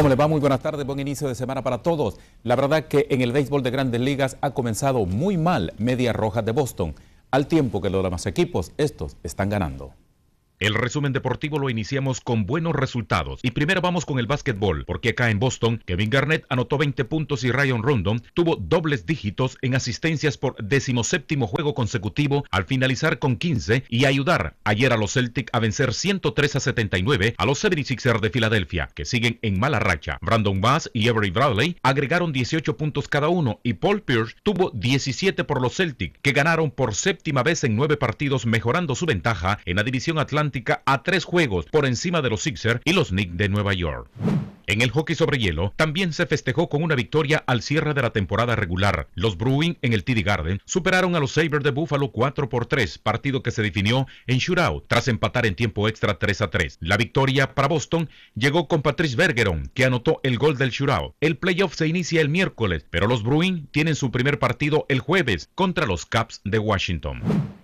¿Cómo les va? Muy buenas tardes, buen inicio de semana para todos. La verdad que en el béisbol de grandes ligas ha comenzado muy mal media Rojas de Boston, al tiempo que los demás equipos, estos, están ganando. El resumen deportivo lo iniciamos con buenos resultados. Y primero vamos con el básquetbol, porque acá en Boston, Kevin Garnett anotó 20 puntos y Ryan Rondon tuvo dobles dígitos en asistencias por decimoséptimo juego consecutivo al finalizar con 15 y ayudar ayer a los Celtic a vencer 103 a 79 a los 76ers de Filadelfia, que siguen en mala racha. Brandon Bass y Avery Bradley agregaron 18 puntos cada uno y Paul Pierce tuvo 17 por los Celtic, que ganaron por séptima vez en nueve partidos, mejorando su ventaja en la división Atlántica a tres juegos por encima de los Sixers y los Knicks de Nueva York. En el hockey sobre hielo también se festejó con una victoria al cierre de la temporada regular. Los Bruins en el TD Garden superaron a los Sabres de Buffalo 4 por 3, partido que se definió en shootout tras empatar en tiempo extra 3 a 3. La victoria para Boston llegó con Patrice Bergeron, que anotó el gol del shootout. El playoff se inicia el miércoles, pero los Bruins tienen su primer partido el jueves contra los Caps de Washington.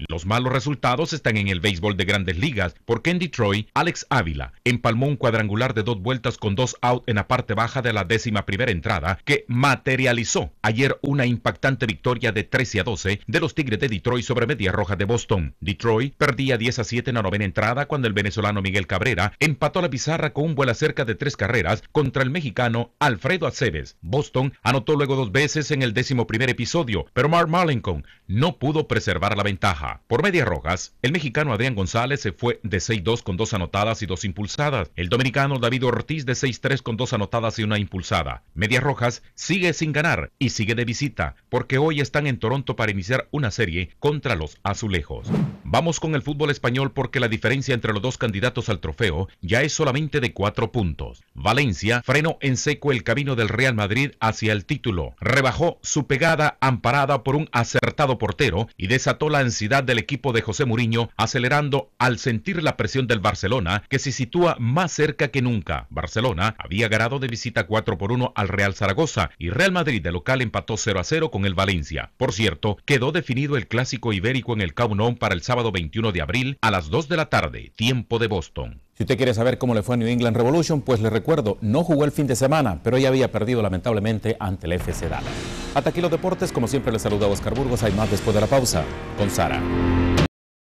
Los malos resultados están en el béisbol de grandes ligas, porque en Detroit, Alex Ávila empalmó un cuadrangular de dos vueltas con dos en la parte baja de la décima primera entrada que materializó ayer una impactante victoria de 13 a 12 de los Tigres de Detroit sobre Media Roja de Boston. Detroit perdía 10 a 7 en la novena entrada cuando el venezolano Miguel Cabrera empató la pizarra con un vuelo cerca de tres carreras contra el mexicano Alfredo Aceves. Boston anotó luego dos veces en el décimo primer episodio, pero Mark malincon no pudo preservar la ventaja. Por media rojas, el mexicano Adrián González se fue de 6-2 con dos anotadas y dos impulsadas. El dominicano David Ortiz de 6-3 con dos anotadas y una impulsada. Medias Rojas sigue sin ganar y sigue de visita, porque hoy están en Toronto para iniciar una serie contra los azulejos. Vamos con el fútbol español porque la diferencia entre los dos candidatos al trofeo ya es solamente de cuatro puntos. Valencia frenó en seco el camino del Real Madrid hacia el título, rebajó su pegada amparada por un acertado portero y desató la ansiedad del equipo de José Muriño, acelerando al sentir la presión del Barcelona, que se sitúa más cerca que nunca. Barcelona había ganado de visita 4 por 1 al Real Zaragoza y Real Madrid de local empató 0 a 0 con el Valencia. Por cierto, quedó definido el clásico ibérico en el Caunón para el sábado 21 de abril a las 2 de la tarde, tiempo de Boston. Si usted quiere saber cómo le fue a New England Revolution, pues le recuerdo, no jugó el fin de semana, pero ya había perdido lamentablemente ante el FC Dallas. Hasta aquí los deportes, como siempre les saluda Oscar Burgos, hay más después de la pausa con Sara.